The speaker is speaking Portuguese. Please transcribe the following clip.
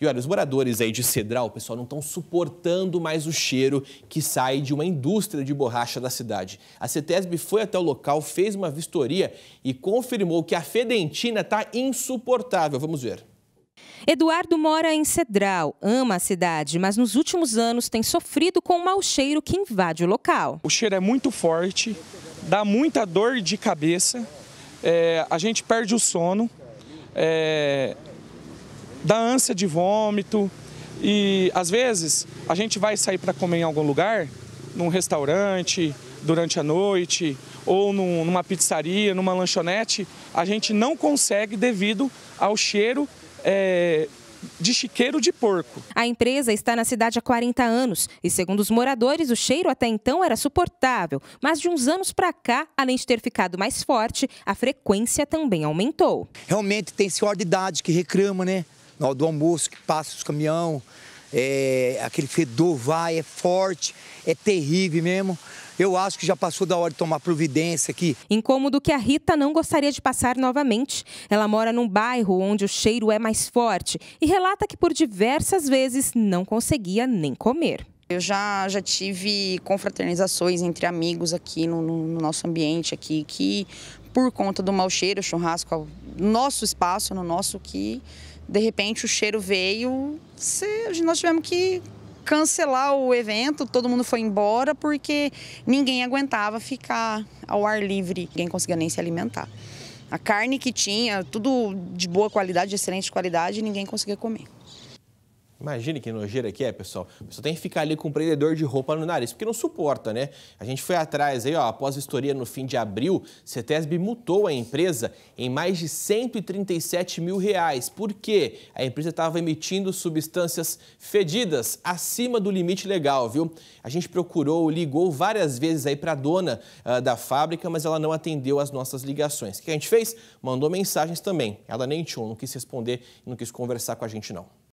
E olha, os moradores aí de Cedral, pessoal, não estão suportando mais o cheiro que sai de uma indústria de borracha da cidade. A CETESB foi até o local, fez uma vistoria e confirmou que a fedentina está insuportável. Vamos ver. Eduardo mora em Cedral, ama a cidade, mas nos últimos anos tem sofrido com o mau cheiro que invade o local. O cheiro é muito forte, dá muita dor de cabeça, é, a gente perde o sono, é, da ânsia de vômito. E às vezes a gente vai sair para comer em algum lugar, num restaurante, durante a noite, ou num, numa pizzaria, numa lanchonete, a gente não consegue devido ao cheiro. É, de chiqueiro de porco. A empresa está na cidade há 40 anos e, segundo os moradores, o cheiro até então era suportável, mas de uns anos para cá, além de ter ficado mais forte, a frequência também aumentou. Realmente tem senhor de idade que reclama, né? na hora do almoço, que passa os caminhão, é, aquele fedor vai, é forte, é terrível mesmo. Eu acho que já passou da hora de tomar providência aqui. Incômodo que a Rita não gostaria de passar novamente. Ela mora num bairro onde o cheiro é mais forte e relata que por diversas vezes não conseguia nem comer. Eu já, já tive confraternizações entre amigos aqui no, no nosso ambiente aqui, que por conta do mau cheiro, churrasco, nosso espaço, no nosso que de repente o cheiro veio, nós tivemos que cancelar o evento, todo mundo foi embora porque ninguém aguentava ficar ao ar livre, ninguém conseguia nem se alimentar. A carne que tinha, tudo de boa qualidade, de excelente qualidade, ninguém conseguia comer. Imagine que nojeira que é, pessoal. Você tem que ficar ali com o um prendedor de roupa no nariz, porque não suporta, né? A gente foi atrás aí, ó, após história no fim de abril, CETESB multou a empresa em mais de 137 mil reais, porque a empresa estava emitindo substâncias fedidas acima do limite legal, viu? A gente procurou, ligou várias vezes aí para a dona uh, da fábrica, mas ela não atendeu as nossas ligações. O que a gente fez? Mandou mensagens também. Ela nem tinha, não quis responder, não quis conversar com a gente, não.